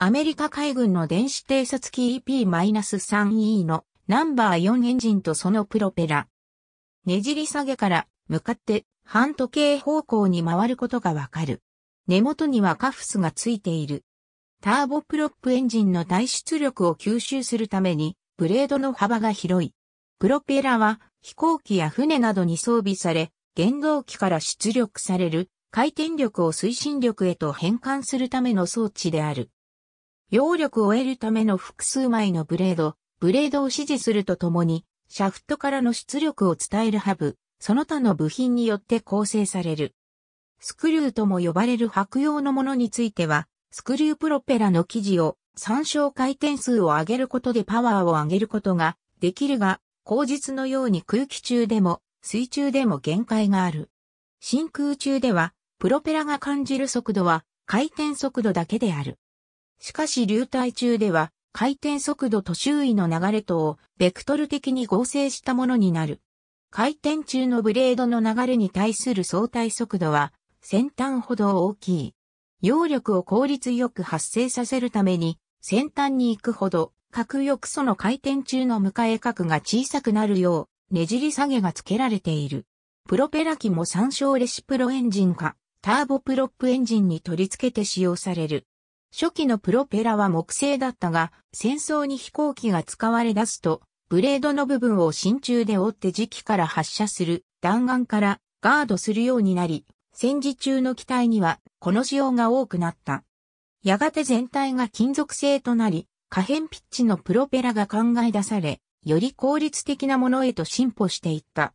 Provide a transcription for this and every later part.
アメリカ海軍の電子偵察機 EP-3E のナンバー4エンジンとそのプロペラ。ねじり下げから向かって半時計方向に回ることがわかる。根元にはカフスがついている。ターボプロップエンジンの体出力を吸収するために、ブレードの幅が広い。プロペラは飛行機や船などに装備され、原動機から出力される回転力を推進力へと変換するための装置である。揚力を得るための複数枚のブレード、ブレードを指示するとともに、シャフトからの出力を伝えるハブ、その他の部品によって構成される。スクリューとも呼ばれる白用のものについては、スクリュープロペラの生地を参照回転数を上げることでパワーを上げることができるが、口実のように空気中でも水中でも限界がある。真空中では、プロペラが感じる速度は回転速度だけである。しかし流体中では回転速度と周囲の流れとをベクトル的に合成したものになる。回転中のブレードの流れに対する相対速度は先端ほど大きい。揚力を効率よく発生させるために先端に行くほど核翼素の回転中の迎え角が小さくなるようねじり下げが付けられている。プロペラ機も参照レシプロエンジンかターボプロップエンジンに取り付けて使用される。初期のプロペラは木製だったが、戦争に飛行機が使われ出すと、ブレードの部分を真鍮で覆って時期から発射する弾丸からガードするようになり、戦時中の機体にはこの仕様が多くなった。やがて全体が金属製となり、可変ピッチのプロペラが考え出され、より効率的なものへと進歩していった。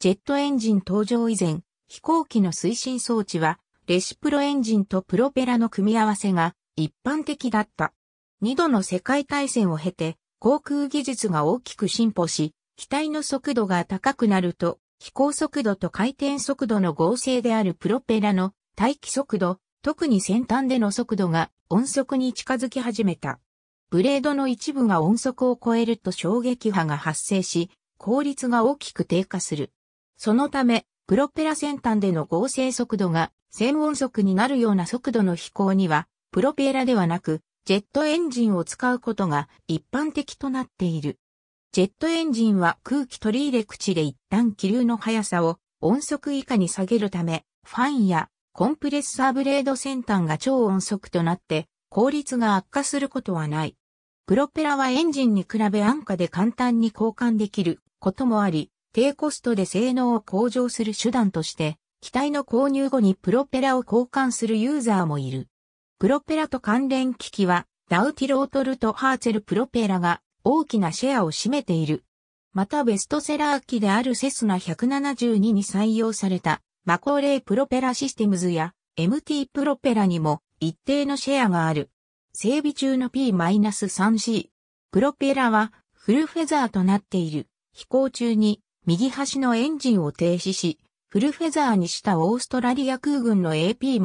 ジェットエンジン登場以前、飛行機の推進装置は、レシプロエンジンとプロペラの組み合わせが一般的だった。二度の世界大戦を経て、航空技術が大きく進歩し、機体の速度が高くなると、飛行速度と回転速度の合成であるプロペラの待機速度、特に先端での速度が音速に近づき始めた。ブレードの一部が音速を超えると衝撃波が発生し、効率が大きく低下する。そのため、プロペラ先端での合成速度が専音速になるような速度の飛行にはプロペラではなく、ジェットエンジンを使うことが一般的となっている。ジェットエンジンは空気取り入れ口で一旦気流の速さを音速以下に下げるため、ファンやコンプレッサーブレード先端が超音速となって効率が悪化することはない。プロペラはエンジンに比べ安価で簡単に交換できることもあり、低コストで性能を向上する手段として、機体の購入後にプロペラを交換するユーザーもいる。プロペラと関連機器は、ダウティロートルとハーツェルプロペラが大きなシェアを占めている。またベストセラー機であるセスナ172に採用されたマコーレープロペラシステムズや MT プロペラにも一定のシェアがある。整備中の P-3C。プロペラはフルフェザーとなっている。飛行中に右端のエンジンを停止し、フルフェザーにしたオーストラリア空軍の AP-3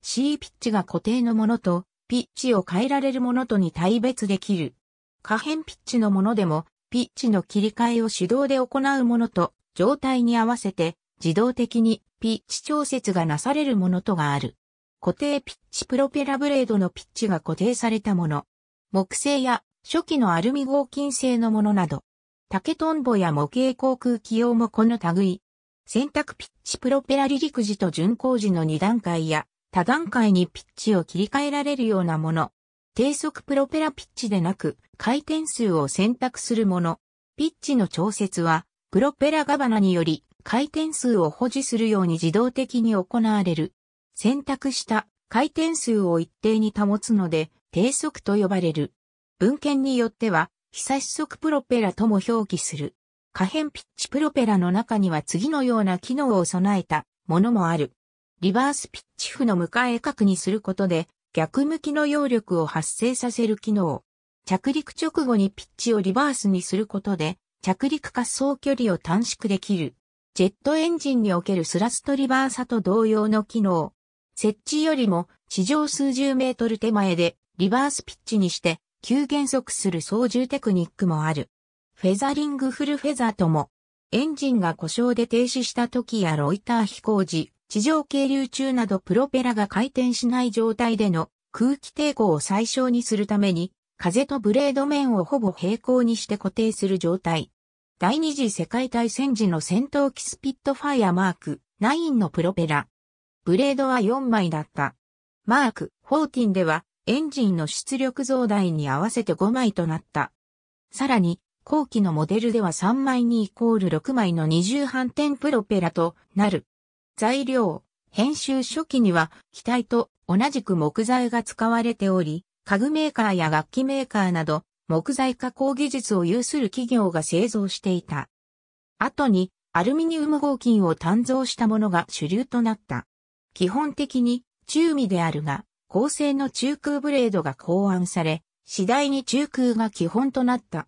C ピッチが固定のものと、ピッチを変えられるものとに対別できる。可変ピッチのものでも、ピッチの切り替えを手動で行うものと、状態に合わせて、自動的にピッチ調節がなされるものとがある。固定ピッチプロペラブレードのピッチが固定されたもの。木製や初期のアルミ合金製のものなど。竹トンボや模型航空機用もこの類。選択ピッチプロペラ離陸時と巡航時の2段階や多段階にピッチを切り替えられるようなもの。低速プロペラピッチでなく、回転数を選択するもの。ピッチの調節は、プロペラガバナにより、回転数を保持するように自動的に行われる。選択した回転数を一定に保つので、低速と呼ばれる。文献によっては、非差し速プロペラとも表記する。可変ピッチプロペラの中には次のような機能を備えたものもある。リバースピッチ負の向かえ角にすることで、逆向きの揚力を発生させる機能。着陸直後にピッチをリバースにすることで、着陸滑走距離を短縮できる。ジェットエンジンにおけるスラストリバーサと同様の機能。設置よりも地上数十メートル手前でリバースピッチにして急減速する操縦テクニックもある。フェザリングフルフェザーとも、エンジンが故障で停止した時やロイター飛行時、地上経流中などプロペラが回転しない状態での空気抵抗を最小にするために、風とブレード面をほぼ平行にして固定する状態。第二次世界大戦時の戦闘機スピットファイアマーク9のプロペラ。ブレードは4枚だった。マーク14ではエンジンの出力増大に合わせて5枚となった。さらに、後期のモデルでは3枚にイコール6枚の二重反転プロペラとなる。材料、編集初期には機体と同じく木材が使われており、家具メーカーや楽器メーカーなど木材加工技術を有する企業が製造していた。後にアルミニウム合金を鍛造したものが主流となった。基本的に中身であるが、高性の中空ブレードが考案され、次第に中空が基本となった。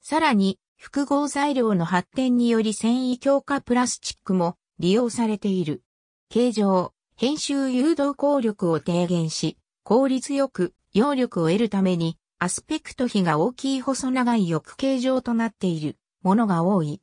さらに、複合材料の発展により繊維強化プラスチックも利用されている。形状、編集誘導効力を低減し、効率よく、揚力を得るために、アスペクト比が大きい細長い翼形状となっているものが多い。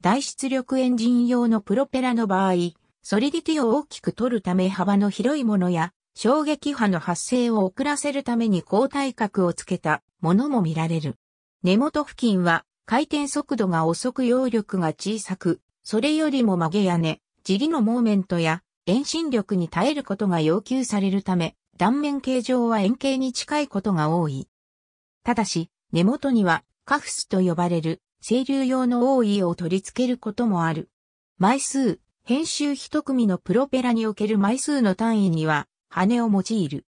大出力エンジン用のプロペラの場合、ソリディティを大きく取るため幅の広いものや、衝撃波の発生を遅らせるために高体角をつけたものも見られる。根元付近は回転速度が遅く揚力が小さく、それよりも曲げ屋根、地理のモーメントや遠心力に耐えることが要求されるため、断面形状は円形に近いことが多い。ただし、根元にはカフスと呼ばれる清流用の多いを取り付けることもある。枚数、編集一組のプロペラにおける枚数の単位には羽を用いる。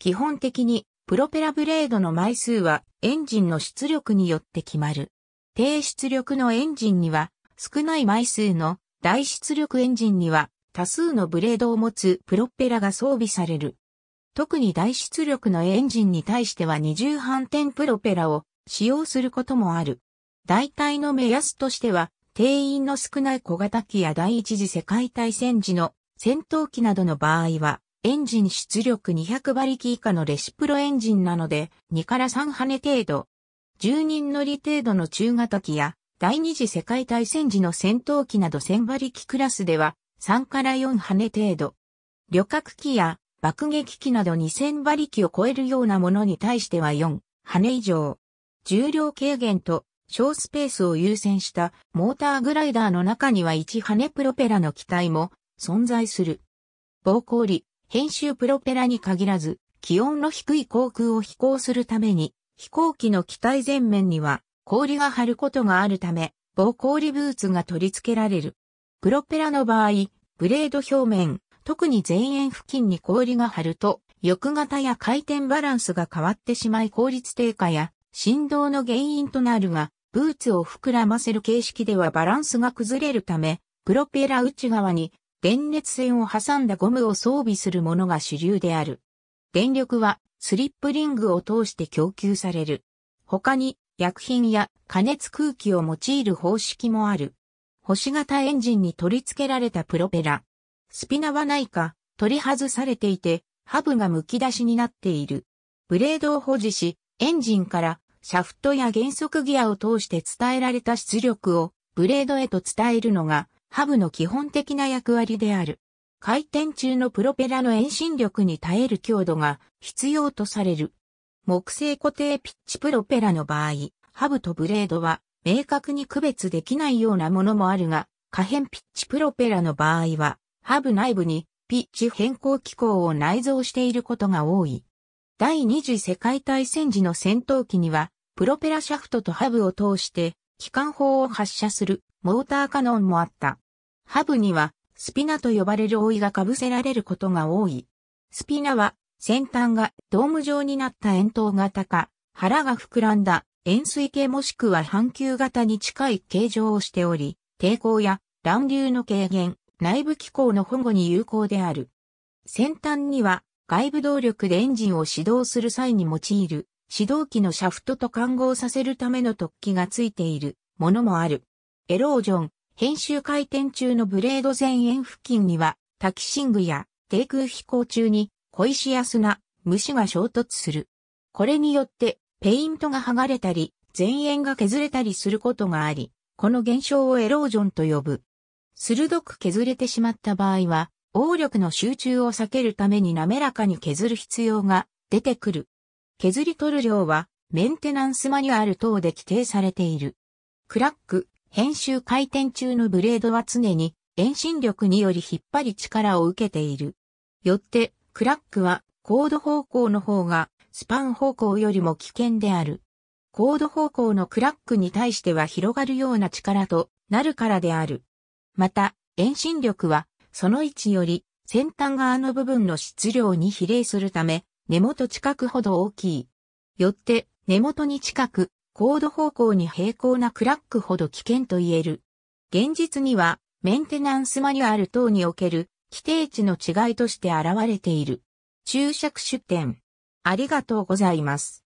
基本的にプロペラブレードの枚数はエンジンの出力によって決まる。低出力のエンジンには少ない枚数の大出力エンジンには多数のブレードを持つプロペラが装備される。特に大出力のエンジンに対しては二重反転プロペラを使用することもある。大体の目安としては、定員の少ない小型機や第一次世界大戦時の戦闘機などの場合は、エンジン出力200馬力以下のレシプロエンジンなので、2から3羽程度、10人乗り程度の中型機や第二次世界大戦時の戦闘機など1000馬力クラスでは3から4羽程度。旅客機や爆撃機など2000馬力を超えるようなものに対しては4羽以上。重量軽減と小スペースを優先したモーターグライダーの中には1羽プロペラの機体も存在する。防光理、編集プロペラに限らず気温の低い航空を飛行するために飛行機の機体前面には氷が張ることがあるため、防氷ブーツが取り付けられる。プロペラの場合、ブレード表面、特に前縁付近に氷が張ると、翼型や回転バランスが変わってしまい効率低下や振動の原因となるが、ブーツを膨らませる形式ではバランスが崩れるため、プロペラ内側に電熱線を挟んだゴムを装備するものが主流である。電力はスリップリングを通して供給される。他に薬品や加熱空気を用いる方式もある。星型エンジンに取り付けられたプロペラ。スピナはないか、取り外されていて、ハブが剥き出しになっている。ブレードを保持し、エンジンからシャフトや減速ギアを通して伝えられた出力をブレードへと伝えるのがハブの基本的な役割である。回転中のプロペラの遠心力に耐える強度が必要とされる。木製固定ピッチプロペラの場合、ハブとブレードは明確に区別できないようなものもあるが、可変ピッチプロペラの場合は、ハブ内部にピッチ変更機構を内蔵していることが多い。第二次世界大戦時の戦闘機には、プロペラシャフトとハブを通して、機関砲を発射するモーターカノンもあった。ハブには、スピナと呼ばれる覆いが被せられることが多い。スピナは先端がドーム状になった円筒型か、腹が膨らんだ円錐形もしくは半球型に近い形状をしており、抵抗や乱流の軽減、内部機構の保護に有効である。先端には外部動力でエンジンを始動する際に用いる始動機のシャフトと換合させるための突起がついているものもある。エロージョン、編集回転中のブレード前円付近にはタキシングや低空飛行中に小石や砂、虫が衝突する。これによって、ペイントが剥がれたり、前縁が削れたりすることがあり、この現象をエロージョンと呼ぶ。鋭く削れてしまった場合は、応力の集中を避けるために滑らかに削る必要が出てくる。削り取る量は、メンテナンスマニュアル等で規定されている。クラック、編集回転中のブレードは常に遠心力により引っ張り力を受けている。よって、クラックは高度方向の方がスパン方向よりも危険である。高度方向のクラックに対しては広がるような力となるからである。また、遠心力は、その位置より先端側の部分の質量に比例するため、根元近くほど大きい。よって、根元に近く、高度方向に平行なクラックほど危険と言える。現実には、メンテナンスマニュアル等における規定値の違いとして現れている。注釈出典。ありがとうございます。